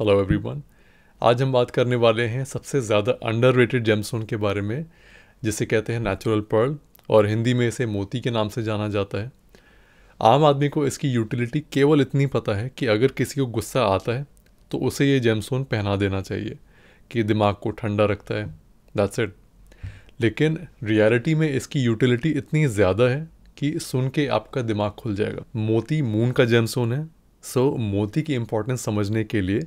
Hello everyone आज हम बात करने वाले हैं सबसे ज़्यादा अंडर रेटेड जेमस्टोन के बारे में जिसे कहते हैं नेचुरल पर्ल और हिंदी में इसे मोती के नाम से जाना जाता है आम आदमी को इसकी यूटिलिटी केवल इतनी पता है कि अगर किसी को गुस्सा आता है तो उसे ये जेमस्टोन पहना देना चाहिए कि दिमाग को ठंडा रखता है दैट्स इट लेकिन रियलिटी में इसकी यूटिलिटी इतनी ज़्यादा है कि सुन के आपका दिमाग खुल जाएगा मोती मून का जेमस्टोन है सो so, मोती की इम्पोर्टेंस समझने के लिए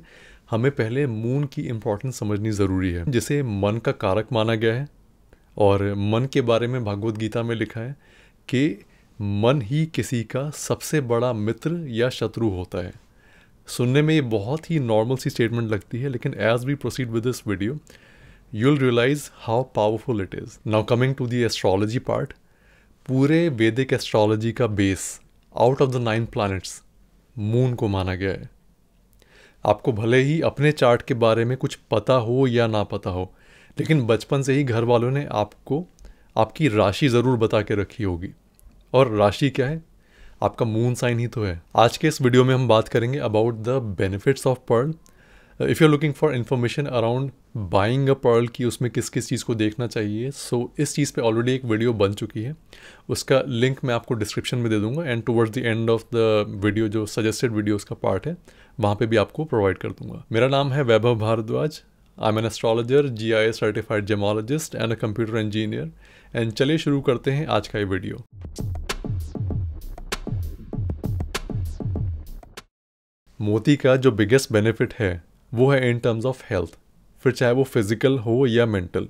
हमें पहले मून की इम्पोर्टेंस समझनी ज़रूरी है जिसे मन का कारक माना गया है और मन के बारे में भागवत गीता में लिखा है कि मन ही किसी का सबसे बड़ा मित्र या शत्रु होता है सुनने में ये बहुत ही नॉर्मल सी स्टेटमेंट लगती है लेकिन as we proceed with this video you will realise how powerful it is now coming to the astrology part पूरे वैदिक एस्ट्रोलॉजी का base out of the nine planets moon को माना गया है आपको भले ही अपने चार्ट के बारे में कुछ पता हो या ना पता हो लेकिन बचपन से ही घर वालों ने आपको आपकी राशि ज़रूर बता के रखी होगी और राशि क्या है आपका मून साइन ही तो है आज के इस वीडियो में हम बात करेंगे about the benefits of pearl if you are looking for information around buying a pearl की उसमें किस किस चीज़ को देखना चाहिए सो so, इस चीज़ पे ऑलरेडी एक वीडियो बन चुकी है उसका लिंक मैं आपको डिस्क्रिप्शन में दे दूंगा and towards the end of the video जो सजेस्टेड वीडियो उसका पार्ट है वहाँ पे भी आपको प्रोवाइड कर दूंगा मेरा नाम है Vaibhav Bhardwaj I am an astrologer G I S certified gemologist and a computer engineer and चलिए शुरू करते हैं आज का ये वीडियो मोती का जो बिगेस्ट बेनिफिट है वो है इन टर्म्स ऑफ हेल्थ फिर चाहे वो फिज़िकल हो या मेंटल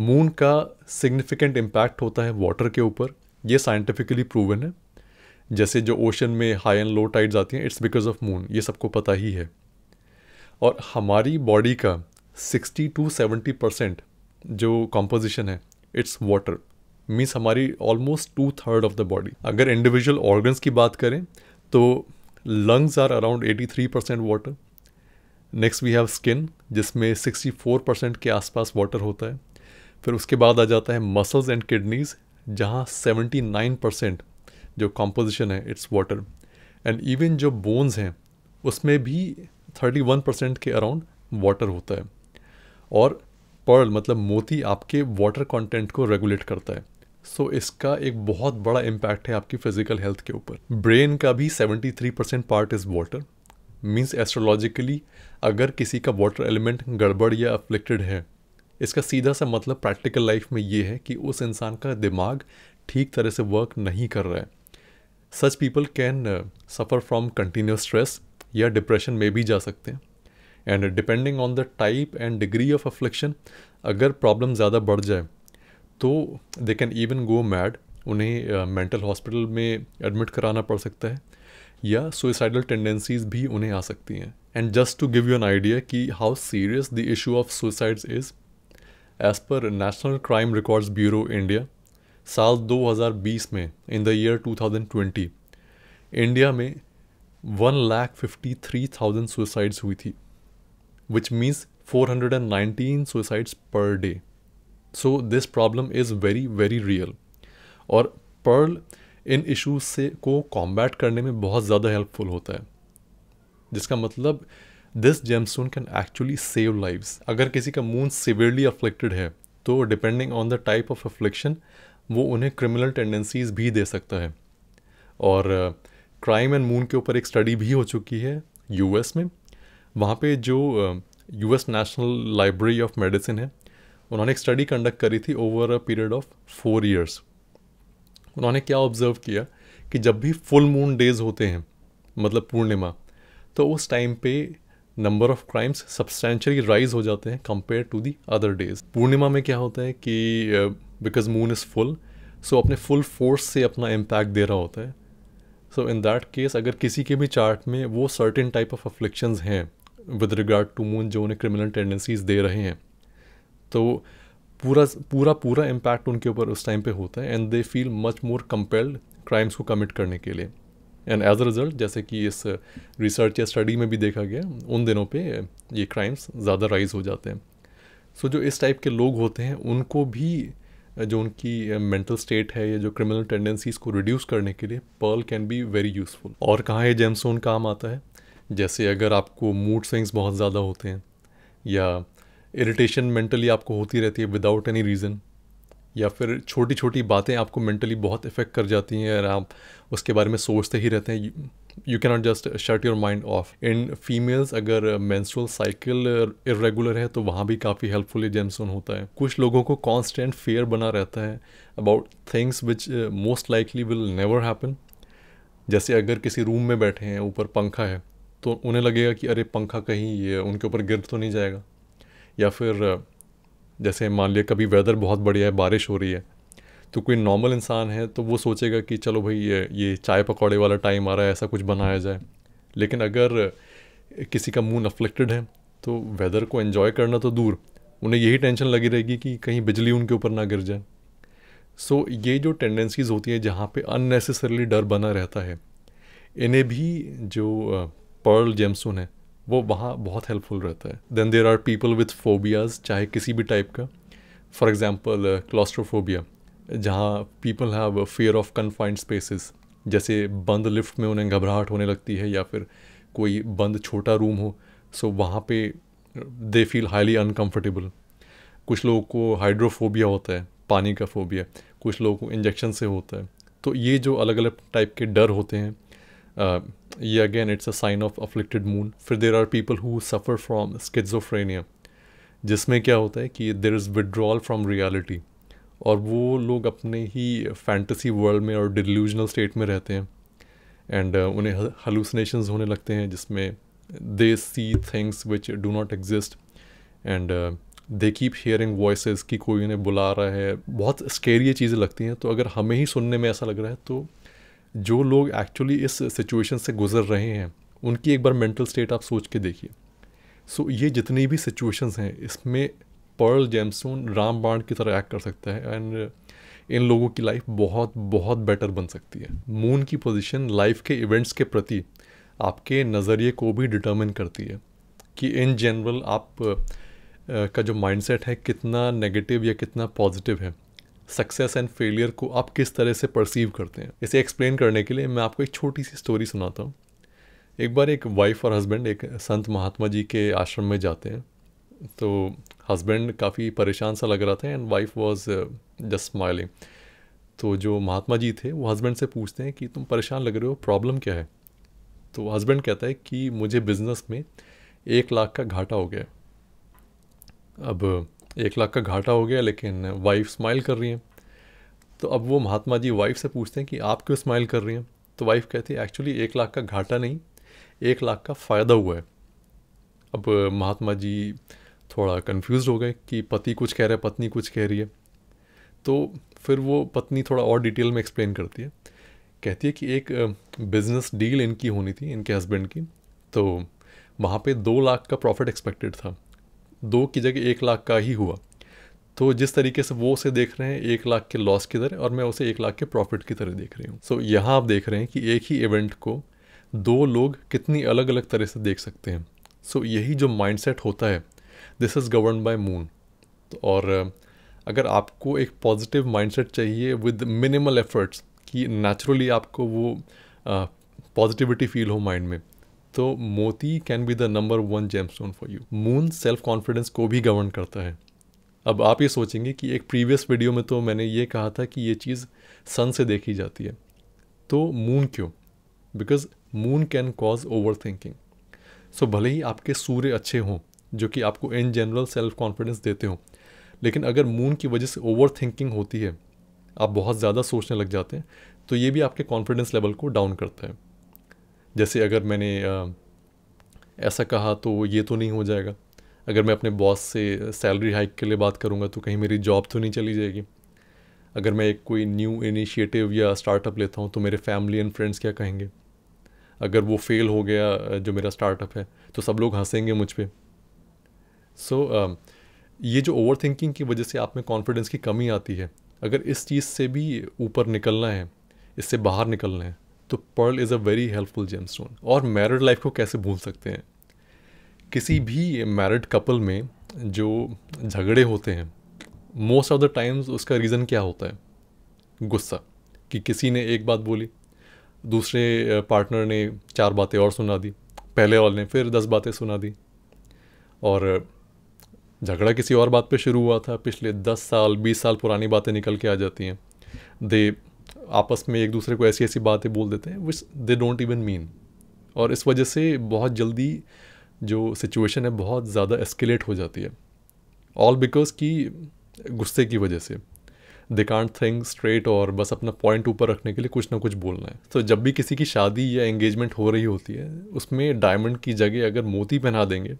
मून का सिग्निफिकेंट इम्पैक्ट होता है वाटर के ऊपर ये साइंटिफिकली प्रूवन है जैसे जो ओशन में हाई एंड लो टाइड्स आती हैं इट्स बिकॉज ऑफ मून ये सबको पता ही है और हमारी बॉडी का 60 टू 70 परसेंट जो कॉम्पोजिशन है इट्स वाटर मीन्स हमारी almost two third of the body अगर इंडिविजुअल ऑर्गन्स की बात करें तो lungs are around 83 percent water next we have skin जिसमें 64 परसेंट के आसपास वाटर होता है फिर उसके बाद आ जाता है मसल्स एंड किडनीज जहाँ 79 परसेंट जो कॉम्पोजिशन है इट्स वाटर एंड इवन जो बोन्स हैं उसमें भी 31 परसेंट के अराउंड वाटर होता है और पर्ल मतलब मोती आपके वाटर कंटेंट को रेगुलेट करता है सो so, इसका एक बहुत बड़ा इम्पैक्ट है आपकी फिजिकल हेल्थ के ऊपर ब्रेन का भी 73 percent part is water means astrologically अगर किसी का वाटर एलिमेंट गड़बड़ या अफ्लिक्टेड है इसका सीधा सा मतलब प्रैक्टिकल लाइफ में ये है कि उस इंसान का दिमाग ठीक तरह से वर्क नहीं कर रहा है such people can suffer from continuous stress या डिप्रेशन में भी जा सकते हैं and depending on the type and degree of affliction अगर प्रॉब्लम ज़्यादा बढ़ जाए तो they can even go mad उन्हें मेंटल uh, हॉस्पिटल में एडमिट कराना पड़ सकता है या सुइसाइडल टेंडेंसीज भी उन्हें आ सकती हैं and just to give you an idea कि how serious the issue of suicides is as per national crime records bureau India साल 2020 में इन द ईयर 2020 इंडिया में one lakh fifty three thousand suicides हुई थी which means four hundred and nineteen suicides per day so this problem is very very real और pearl इन issues से को combat करने में बहुत ज़्यादा हेल्पफुल होता है जिसका मतलब this gemstone can actually save lives अगर किसी का मून सिवियरली अफ्लिक्टेड है तो depending on the type of affliction वो उन्हें क्रिमिनल टेंडेंसीज भी दे सकता है और क्राइम एंड मून के ऊपर एक स्टडी भी हो चुकी है यूएस में वहाँ पे जो US national library of medicine है उन्होंने एक स्टडी कंडक्ट करी थी over a period of four years उन्होंने क्या ऑब्ज़र्व किया कि जब भी फुल मून डेज होते हैं मतलब पूर्णिमा तो उस टाइम पे number of crimes substantially rise हो जाते हैं compare to the other days पूर्णिमा में क्या होता है कि because moon is full so अपने फुल फोर्स से अपना इम्पैक्ट दे रहा होता है सो इन दैट केस अगर किसी के भी चार्ट में वो सर्टेन टाइप ऑफ अफ्लिक्शंस हैं विद रिगार्ड टू मून जो उन्हें क्रिमिनल टेंडेंसीज दे रहे हैं तो पूरा पूरा पूरा इम्पैक्ट उनके ऊपर उस टाइम पे होता है and they feel much more compelled crimes को कमिट करने के लिए एंड एज अ रिज़ल्ट जैसे कि इस रिसर्च या स्टडी में भी देखा गया उन दिनों पे ये क्राइम्स ज़्यादा राइज हो जाते हैं सो so, जो इस टाइप के लोग होते हैं उनको भी जो उनकी मेंटल स्टेट है या जो क्रिमिनल टेंडेंसीज़ को रिड्यूस करने के लिए pearl can be very useful और कहाँ ये जेमसोन काम आता है जैसे अगर आपको मूड स्विंग्स बहुत ज़्यादा होते हैं या इरिटेशन मेंटली आपको होती रहती है विदाउट एनी रीज़न या फिर छोटी छोटी बातें आपको मेंटली बहुत इफ़ेक्ट कर जाती हैं और आप उसके बारे में सोचते ही रहते हैं you cannot just shut your mind off in females अगर मैंसुरल साइकिल इरेगुलर है तो वहाँ भी काफ़ी हेल्पफुल जेमसोन होता है कुछ लोगों को कॉन्स्टेंट फेयर बना रहता है about things which most likely will never happen जैसे अगर किसी रूम में बैठे हैं ऊपर पंखा है तो उन्हें लगेगा कि अरे पंखा कहीं ये उनके ऊपर गिर तो नहीं जाएगा या फिर जैसे मान लिया कभी वेदर बहुत बढ़िया है बारिश हो रही है तो कोई नॉर्मल इंसान है तो वो सोचेगा कि चलो भाई ये ये चाय पकौड़े वाला टाइम आ रहा है ऐसा कुछ बनाया जाए लेकिन अगर किसी का मून अफ्लेक्टेड है तो वेदर को एन्जॉय करना तो दूर उन्हें यही टेंशन लगी रहेगी कि कहीं बिजली उनके ऊपर ना गिर जाए सो so, ये जो टेंडेंसीज़ होती हैं जहाँ पे अननेसेसरली डर बना रहता है इन्हें भी जो पर्ल जेमसोन है वो वहाँ बहुत हेल्पफुल रहता है then there are people with phobias चाहे किसी भी टाइप का फॉर एग्जाम्पल क्लास्ट्रोफोबिया जहाँ people have fear of confined spaces जैसे बंद लिफ्ट में उन्हें घबराहट होने लगती है या फिर कोई बंद छोटा रूम हो सो so वहाँ पे दे फील हाईली अनकम्फर्टेबल कुछ लोगों को हाइड्रोफोबिया होता है पानी का फोबिया कुछ लोगों को इंजेक्शन से होता है तो ये जो अलग अलग टाइप के डर होते हैं uh, yeah, again, it's a sign of afflicted moon. For there are people who suffer from schizophrenia. जिसमें क्या होता है कि there is withdrawal from reality और वो लोग अपने ही फैंटसी वर्ल्ड में और डिल्यूजनल स्टेट में रहते हैं एंड uh, उन्हें हलूसनेशंस होने लगते हैं जिसमें they see things which do not exist and they keep hearing voice कि कोई उन्हें बुला रहा है बहुत स्केरी चीज़ें लगती हैं तो अगर हमें ही सुनने में ऐसा लग रहा है तो जो लोग एक्चुअली इस सिचुएशन से गुजर रहे हैं उनकी एक बार मेंटल स्टेट आप सोच के देखिए सो so, ये जितनी भी सिचुएशंस हैं इसमें पर्ल जेम्सून राम बाण की तरह एक्ट कर सकता है एंड इन लोगों की लाइफ बहुत बहुत बेटर बन सकती है मून की पोजीशन लाइफ के इवेंट्स के प्रति आपके नज़रिए को भी डिटर्मिन करती है कि इन जनरल आप का जो माइंडसेट है कितना नेगेटिव या कितना पॉजिटिव है सक्सेस एंड फेलियर को आप किस तरह से परसीव करते हैं इसे एक्सप्लेन करने के लिए मैं आपको एक छोटी सी स्टोरी सुनाता हूँ एक बार एक वाइफ और हस्बैंड एक संत महात्मा जी के आश्रम में जाते हैं तो हस्बैंड काफ़ी परेशान सा लग रहा था and wife was just smiling तो जो महात्मा जी थे वो हस्बैंड से पूछते हैं कि तुम परेशान लग रहे हो प्रॉब्लम क्या है तो हस्बैंड कहता है कि मुझे बिज़नेस में एक लाख का घाटा हो गया अब एक लाख का घाटा हो गया लेकिन वाइफ स्माइल कर रही हैं तो अब वो महात्मा जी वाइफ से पूछते हैं कि आप क्यों स्माइल कर रही हैं तो वाइफ कहती है एक्चुअली एक लाख का घाटा नहीं एक लाख का फ़ायदा हुआ है अब महात्मा जी थोड़ा कंफ्यूज हो गए कि पति कुछ कह रहे हैं पत्नी कुछ कह रही है तो फिर वो पत्नी थोड़ा और डिटेल में एक्सप्लेन करती है कहती है कि एक बिज़नेस डील इनकी होनी थी इनके हस्बैंड की तो वहाँ पे दो लाख का प्रॉफिट एक्सपेक्टेड था दो की जगह एक लाख का ही हुआ तो जिस तरीके से वो उसे देख रहे हैं एक लाख के लॉस की तरह और मैं उसे एक लाख के प्रॉफिट की तरह देख रही हूँ सो so, यहाँ आप देख रहे हैं कि एक ही इवेंट को दो लोग कितनी अलग अलग तरह से देख सकते हैं सो so, यही जो माइंडसेट होता है this is govern by moon और अगर आपको एक पॉजिटिव माइंडसेट चाहिए विद मिनिमल एफर्ट्स कि नेचुरली आपको वो पॉजिटिविटी फील हो माइंड में तो मोती can be the number one gem stone for you moon self confidence को भी गवर्न करता है अब आप ये सोचेंगे कि एक प्रीवियस वीडियो में तो मैंने ये कहा था कि ये चीज़ सन से देखी जाती है तो मून क्यों because moon can cause over thinking so भले ही आपके सूर्य अच्छे हों जो कि आपको इन जनरल सेल्फ कॉन्फिडेंस देते हों लेकिन अगर मून की वजह से ओवर थिंकिंग होती है आप बहुत ज़्यादा सोचने लग जाते हैं तो ये भी आपके कॉन्फिडेंस लेवल को डाउन करता है जैसे अगर मैंने ऐसा कहा तो ये तो नहीं हो जाएगा अगर मैं अपने बॉस से सैलरी हाइक के लिए बात करूँगा तो कहीं मेरी जॉब तो नहीं चली जाएगी अगर मैं एक कोई न्यू इनिशिएटिव या स्टार्टअप लेता हूँ तो मेरे फैमिली एंड फ्रेंड्स क्या कहेंगे अगर वो फेल हो गया जो मेरा स्टार्टअप है तो सब लोग हंसेंगे मुझ पर सो so, ये जो ओवर थिंकिंग की वजह से आप में कॉन्फिडेंस की कमी आती है अगर इस चीज़ से भी ऊपर निकलना है इससे बाहर निकलना है तो pearl is a very helpful gem stone और मैरिड लाइफ को कैसे भूल सकते हैं किसी भी मैरिड कपल में जो झगड़े होते हैं मोस्ट ऑफ द टाइम्स उसका रीज़न क्या होता है गुस्सा कि किसी ने एक बात बोली दूसरे पार्टनर ने चार बातें और सुना दी पहले वाले ने फिर दस बातें सुना दी और झगड़ा किसी और बात पे शुरू हुआ था पिछले दस साल बीस साल पुरानी बातें निकल के आ जाती हैं दे आपस में एक दूसरे को ऐसी ऐसी बातें बोल देते हैं which they don't even mean और इस वजह से बहुत जल्दी जो सिचुएशन है बहुत ज़्यादा एस्केलेट हो जाती है ऑल बिकॉज की गुस्से की वजह से दे कांट थिंक स्ट्रेट और बस अपना पॉइंट ऊपर रखने के लिए कुछ ना कुछ बोलना है तो so, जब भी किसी की शादी या एंगेजमेंट हो रही होती है उसमें डायमंड की जगह अगर मोती पहना देंगे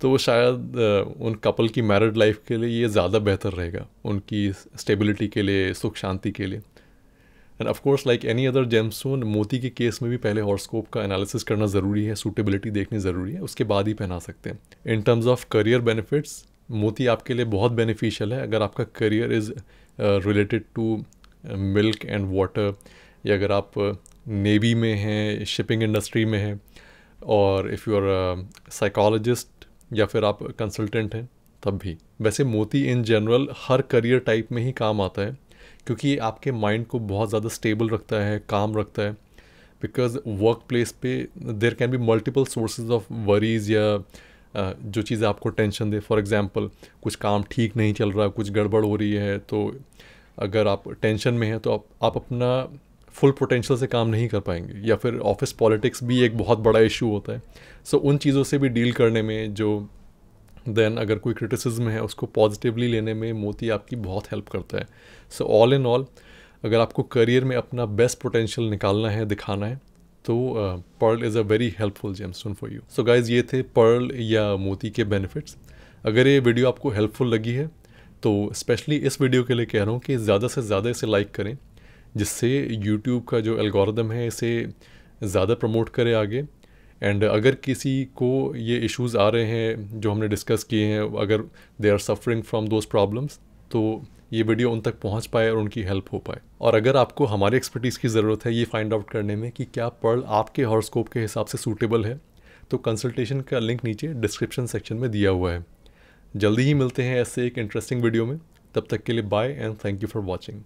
तो शायद उन कपल की मैरिड लाइफ के लिए ये ज़्यादा बेहतर रहेगा उनकी स्टेबिलिटी के लिए सुख शांति के लिए and of course like any other gemstone मोती के केस में भी पहले हॉर्स्कोप का एनालिसिस करना ज़रूरी है सूटेबिलिटी देखनी ज़रूरी है उसके बाद ही पहना सकते हैं in terms of career benefits मोती आपके लिए बहुत बेनिफिशियल है अगर आपका career is related to milk and water या अगर आप नेवी uh, में हैं शिपिंग इंडस्ट्री में हैं और इफ़ यू आर साइकोलॉजिस्ट या फिर आप कंसल्टेंट हैं तब भी वैसे मोती इन जनरल हर करियर टाइप में ही काम आता है क्योंकि आपके माइंड को बहुत ज़्यादा स्टेबल रखता है काम रखता है बिकॉज वर्क प्लेस पे there can be multiple sources of worries या जो चीज़ें आपको टेंशन दे फॉर एग्ज़ाम्पल कुछ काम ठीक नहीं चल रहा कुछ गड़बड़ हो रही है तो अगर आप टेंशन में हैं तो आप आप अपना फुल पोटेंशियल से काम नहीं कर पाएंगे या फिर ऑफिस पॉलिटिक्स भी एक बहुत बड़ा इशू होता है सो so, उन चीज़ों से भी डील करने में जो देन अगर कोई क्रिटिसिज्म है उसको पॉजिटिवली लेने में मोती आपकी बहुत हेल्प करता है सो ऑल इन ऑल अगर आपको करियर में अपना बेस्ट पोटेंशियल निकालना है दिखाना है तो pearl is a very helpful gem stone for you so guys ये थे पर्ल या मोती के बेनिफिट्स अगर ये वीडियो आपको हेल्पफुल लगी है तो स्पेशली इस वीडियो के लिए कह रहा हूँ कि ज़्यादा से ज़्यादा इसे लाइक करें जिससे यूट्यूब का जो एल्गोरिदम है इसे ज़्यादा प्रमोट करे आगे एंड अगर किसी को ये इश्यूज आ रहे हैं जो हमने डिस्कस किए हैं अगर they are suffering from those problems तो ये वीडियो उन तक पहुंच पाए और उनकी हेल्प हो पाए और अगर आपको हमारी एक्सपर्टीज़ की ज़रूरत है ये फाइंड आउट करने में कि क्या पर्ल आपके हॉर्स्कोप के हिसाब से सूटेबल है तो कंसल्टेशन का लिंक नीचे डिस्क्रिप्शन सेक्शन में दिया हुआ है जल्दी ही मिलते हैं ऐसे एक इंटरेस्टिंग वीडियो में तब तक के लिए bye and thank you for watching